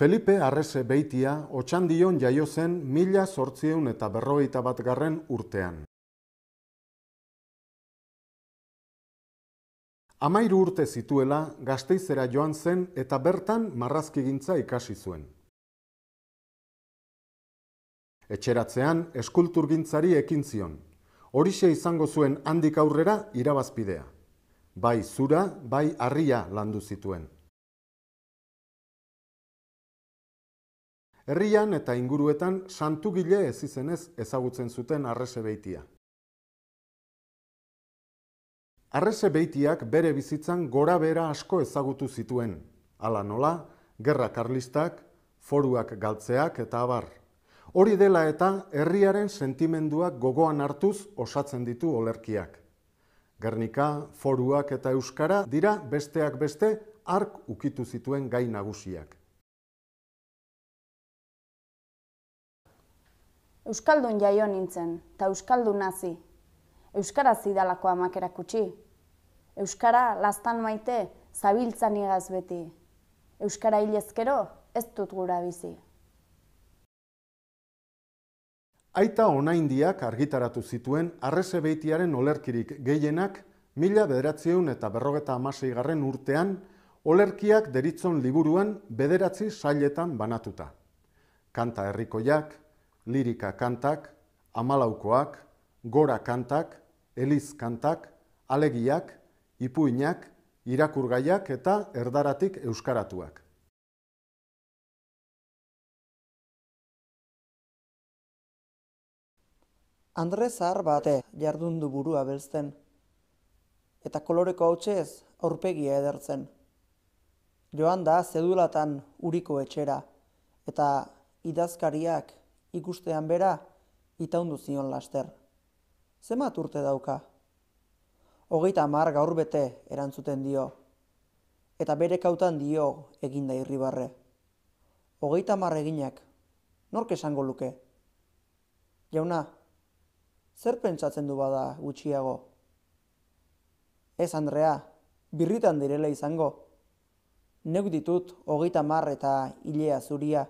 Felipe Arrese Beitia otxandion jaio zen mila sortzieun eta berroita bat garren urtean. Amairu urte zituela, gazteizera joan zen eta bertan marrazkigintza ikasi zuen. Etxeratzean, eskulturgintzari ekin zion. Horixe izango zuen handik aurrera irabazpidea. Bai zura, bai harria landu zituen. herrian eta inguruetan santugile ez izenez ezagutzen zuten arrese behitia. Arrese bere bizitzan gora bera asko ezagutu zituen, ala nola, gerra karlistak, foruak galtzeak eta abar. Hori dela eta herriaren sentimenduak gogoan hartuz osatzen ditu olerkiak. Gernika, foruak eta euskara dira besteak beste ark ukitu zituen gai nagusiak. Euskaldun jaio nintzen, eta Euskaldun nazi. Euskara zidalako amakerak kutsi. Euskara lastan maite, zabiltzan igaz beti. Euskara hilezkero, ez dut gura bizi. Aita onaindiak argitaratu zituen arrese behitiaren olerkirik gehienak mila bederatzeun eta berrogeta amasei garren urtean olerkiak deritzon liburuan bederatzi sailetan banatuta. Kanta herrikoiak, lirika kantak, amalaukoak, gora kantak, eliz kantak, alegiak, ipuinak, irakurgaiak eta erdaratik euskaratuak. Andre Zahar bate jardundu burua belzten, eta koloreko hautsez aurpegia edertzen. Joan da zedulatan uriko etxera, eta idazkariak ikustean bera, itaundu zion laster. Zemat urte dauka? Hogeita mar gaur erantzuten dio, eta bere kautan dio eginda irribarre. Hogeita mar eginak, nork esango luke? Jauna, zer pentsatzen du bada gutxiago? Ez, Andrea, birritan direla izango. Neuk ditut hogeita mar eta hilea zuria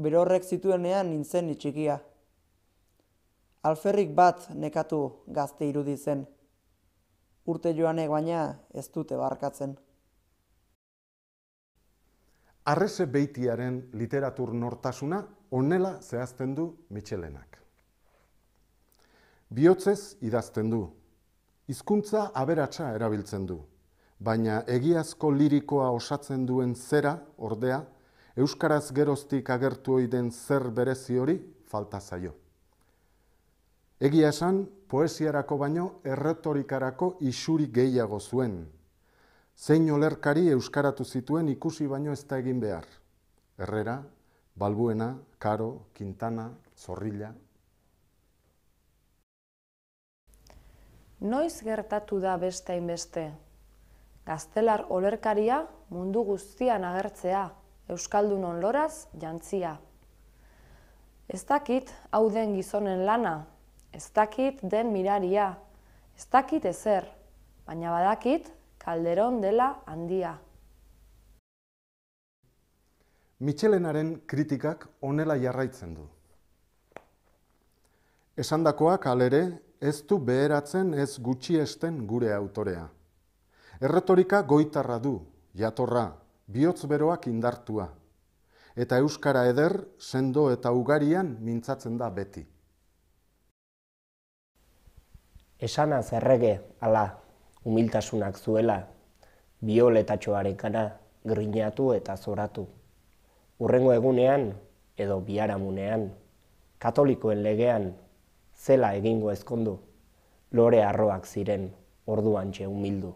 bero horrek zituenean nintzen itxikia. Alferrik bat nekatu gazte irudi zen. Urte joanek baina ez dute barkatzen. Arrese beitiaren literatur nortasuna onela zehazten du Michelenak. Biotzez idazten du. Hizkuntza aberatsa erabiltzen du. Baina egiazko lirikoa osatzen duen zera, ordea, euskaraz geroztik agertu ohi den zer berezi hori falta zaio. Egia esan, poesiarako baino erretorikarako isuri gehiago zuen. Zein olerkari euskaratu zituen ikusi baino ezta egin behar. Herrera, Balbuena, Karo, Quintana, Zorrilla. Noiz gertatu da beste hainbeste? Gaztelar olerkaria mundu guztian agertzea, Euskaldun onloraz jantzia. Ez dakit hau den gizonen lana, ez dakit den miraria, ez dakit ezer, baina badakit kalderon dela handia. Mitxelenaren kritikak onela jarraitzen du. Esandakoak alere ez du beheratzen ez gutxiesten gure autorea. Erretorika goitarra du, jatorra, bihotz beroak indartua. Eta euskara eder, sendo eta ugarian mintzatzen da beti. Esanaz errege, ala, humiltasunak zuela, bioletatxoarekana, grinatu eta zoratu. Urrengo egunean, edo biharamunean, katolikoen legean, zela egingo ezkondu, lore arroak ziren, orduan txe humildu.